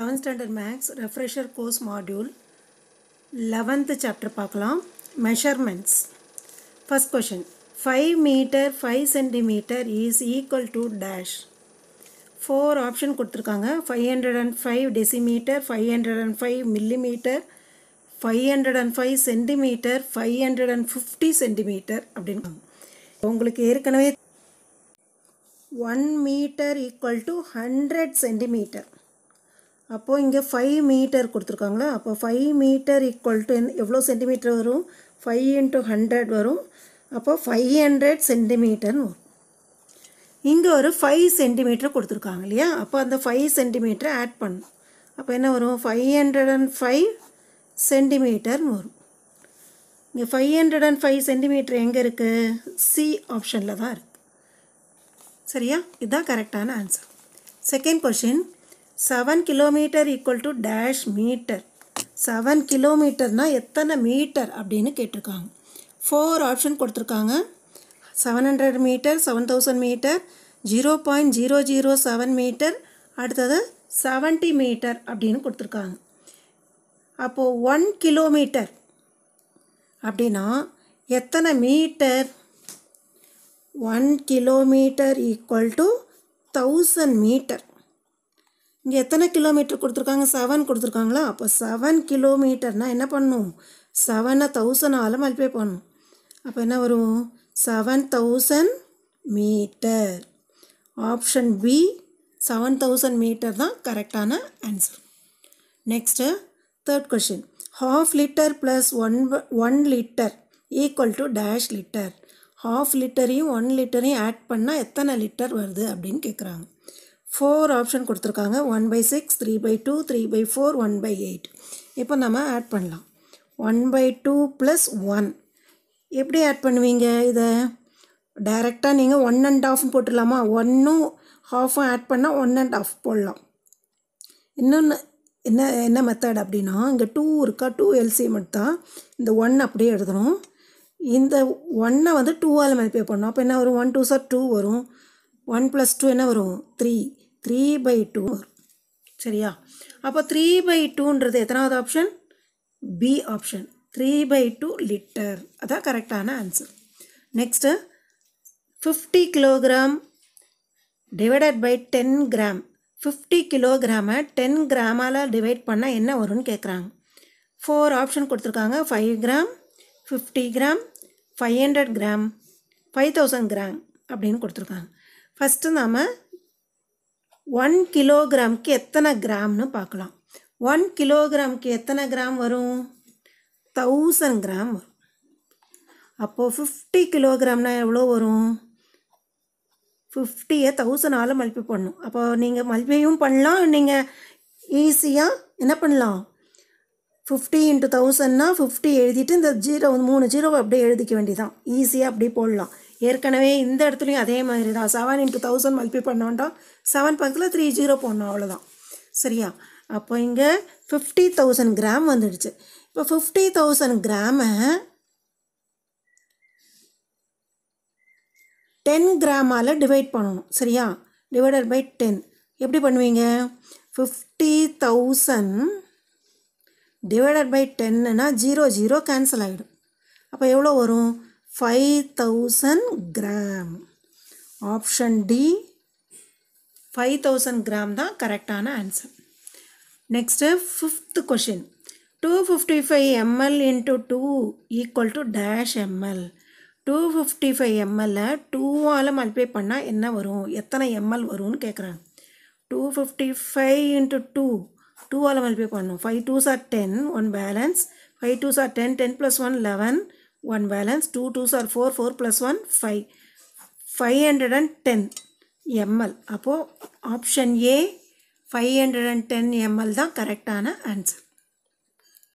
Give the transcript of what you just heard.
seventh standard maths refresher course module eleventh chapter பார்க்கலாம் measurements first question five metre five centimetre is equal to dash four option கொடுத்துருக்காங்க five hundred and five decimetre five hundred and five millimetre five hundred and five centimetre five hundred and fifty centimetre அப்படின்னு உங்களுக்கு ஏற்கனவே one metre equal to hundred centimetre அப்போது இங்கே five metre கொடுத்துருக்காங்களா அப்போ five metre equal to எவ்வளோ centimetre வரும் five into hundred வரும் அப்போ ஃபைவ் ஹண்ட்ரட் சென்டிமீட்டர்னு வரும் இங்கே ஒரு ஃபைவ் சென்டிமீட்டர் கொடுத்துருக்காங்க இல்லையா அப்போ அந்த ஃபைவ் சென்டிமீட்டர் ஆட் பண்ணும் அப்போ என்ன வரும் ஃபைவ் ஹண்ட்ரட் அண்ட் ஃபைவ் சென்டிமீட்டர்னு வரும் இங்கே five hundred and five centimetre எங்கே இருக்குது சி ஆப்ஷனில் தான் இருக்குது சரியா இதுதான் கரெக்டான answer second question seven kilometre equal to dash metre seven கிலோமீட்டர்னால் எத்தனை மீட்டர் அப்படின்னு கேட்டிருக்காங்க ஃபோர் ஆப்ஷன் கொடுத்துருக்காங்க seven hundred metre seven thousand metre zero point zero zero seven metre அடுத்தது செவன்ட்டி மீட்டர் அப்படின்னு கொடுத்துருக்காங்க அப்போது ஒன் கிலோமீட்டர் அப்படின்னா எத்தனை metre one kilometre equal to thousand metre இங்கே எத்தனை கிலோமீட்டர் கொடுத்துருக்காங்க செவன் கொடுத்துருக்காங்களா அப்போ செவன் கிலோமீட்டர்னால் என்ன பண்ணும் செவனை தௌசண்டால் மல்டிப்ளை பண்ணும் அப்போ என்ன வரும் seven thousand metre option B seven thousand metre தான் கரெக்டான answer next third question half litre plus one one litre equal to dash litre half லிட்டரையும் ஒன் லிட்டரையும் ஆட் பண்ணால் எத்தனை லிட்டர் வருது அப்படின்னு கேட்குறாங்க ஃபோர் ஆப்ஷன் கொடுத்துருக்காங்க one by six three by two three by four one by eight இப்போ நம்ம ஆட் பண்ணலாம் one by two plus one எப்படி ஆட் பண்ணுவீங்க இதை டைரெக்டாக நீங்கள் ஒன் அண்ட் ஆஃப் போட்டுடலாமா ஒன்றும் ஹாஃபும் ஆட் பண்ணால் ஒன் அண்ட் ஆஃப் போடலாம் இன்னொன்று என்ன என்ன மெத்தட் அப்படின்னா இங்கே டூ இருக்கா டூ எல்சிஎம் எடுத்தால் இந்த ஒன் அப்படியே எழுதணும் இந்த ஒன்னை வந்து டூவால் மல்டிப்ளை பண்ணணும் அப்போ என்ன வரும் ஒன் டூ சார் டூ வரும் ஒன் ப்ளஸ் டூ என்ன வரும் த்ரீ த்ரீ பை டூ சரியா அப்போ த்ரீ பை டூன்றது எத்தனாவது option B option three by two litre அதான் கரெக்டான answer next fifty kilogram divided by ten gram fifty கிலோகிராமை டென் கிராமால் டிவைட் பண்ணால் என்ன வரும்னு கேட்குறாங்க ஃபோர் ஆப்ஷன் கொடுத்துருக்காங்க five gram fifty gram five hundred gram five thousand gram அப்படின்னு கொடுத்துருக்காங்க ஃபஸ்ட்டு நாம் ஒன் கிலோகிராம்க்கு எத்தனை கிராம்னு பார்க்கலாம் ஒன் கிலோகிராம்க்கு எத்தனை கிராம் வரும் தௌசண்ட் கிராம் வரும் அப்போது ஃபிஃப்டி கிலோகிராம்னால் எவ்வளோ வரும் ஃபிஃப்டியை தௌசண்டால் மல்பி பண்ணும் அப்போ நீங்கள் மல்பியும் பண்ணலாம் நீங்கள் ஈஸியாக என்ன பண்ணலாம் ஃபிஃப்டி இன்ட்டு தௌசண்ட்னா ஃபிஃப்டி எழுதிட்டு இந்த ஜீரோ மூணு ஜீரோ அப்படியே எழுதிக்க வேண்டியதான் ஈஸியாக அப்படியே போடலாம் ஏற்கனவே இந்த இடத்துலையும் அதே மாதிரி தான் செவன் இன்ட்டு தௌசண்ட் மல்பி பண்ணோண்டா செவன் பக்கத்தில் த்ரீ ஜீரோ போடணும் அவ்வளோதான் சரியா அப்போ இங்கே ஃபிஃப்டி தௌசண்ட் கிராம் வந்துடுச்சு இப்போ ஃபிஃப்டி தௌசண்ட் கிராமை டென் கிராமால் டிவைட் பண்ணணும் சரியா டிவைடட் பை டென் எப்படி பண்ணுவீங்க ஃபிஃப்டி தௌசண்ட் டிவைடட் பை டென்னுன்னா ஜீரோ ஜீரோ கேன்சல் ஆகிடும் அப்போ எவ்வளோ வரும் five thousand gram option D five thousand gram தான் கரெக்டான answer next fifth question two fifty five ml into two equal to dash ml two fifty five எம்எல்லை டூவால் multiply பண்ணால் என்ன வரும் எத்தனை எம்எல் வரும்னு கேட்குறாங்க two fifty five into two டூவால் மல்டிப்ளை பண்ணணும் five twos are ten one balance five twos are ten ten plus one eleven 1 balance 2 2s are 4 4 plus 1 5 510 ml அப்போ option A 510 ml தான் கரெக்டான ஆன்சர்